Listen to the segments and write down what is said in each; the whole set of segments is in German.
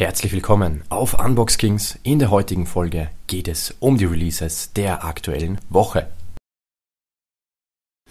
Herzlich willkommen auf Unbox Kings. In der heutigen Folge geht es um die Releases der aktuellen Woche.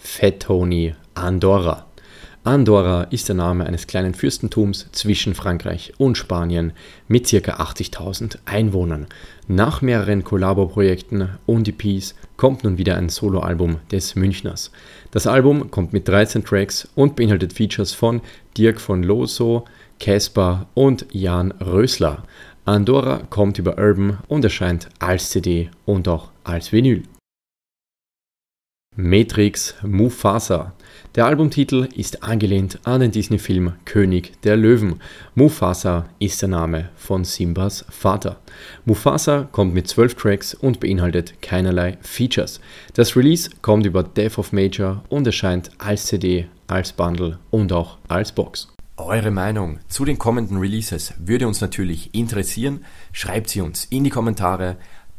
Fettoni Andorra Andorra ist der Name eines kleinen Fürstentums zwischen Frankreich und Spanien mit ca. 80.000 Einwohnern. Nach mehreren Kollabo-Projekten und EPs kommt nun wieder ein Soloalbum des Münchners. Das Album kommt mit 13 Tracks und beinhaltet Features von Dirk von Loso, Caspar und Jan Rösler. Andorra kommt über Urban und erscheint als CD und auch als Vinyl. Matrix Mufasa. Der Albumtitel ist angelehnt an den Disney-Film König der Löwen. Mufasa ist der Name von Simbas Vater. Mufasa kommt mit 12 Tracks und beinhaltet keinerlei Features. Das Release kommt über Death of Major und erscheint als CD, als Bundle und auch als Box. Eure Meinung zu den kommenden Releases würde uns natürlich interessieren. Schreibt sie uns in die Kommentare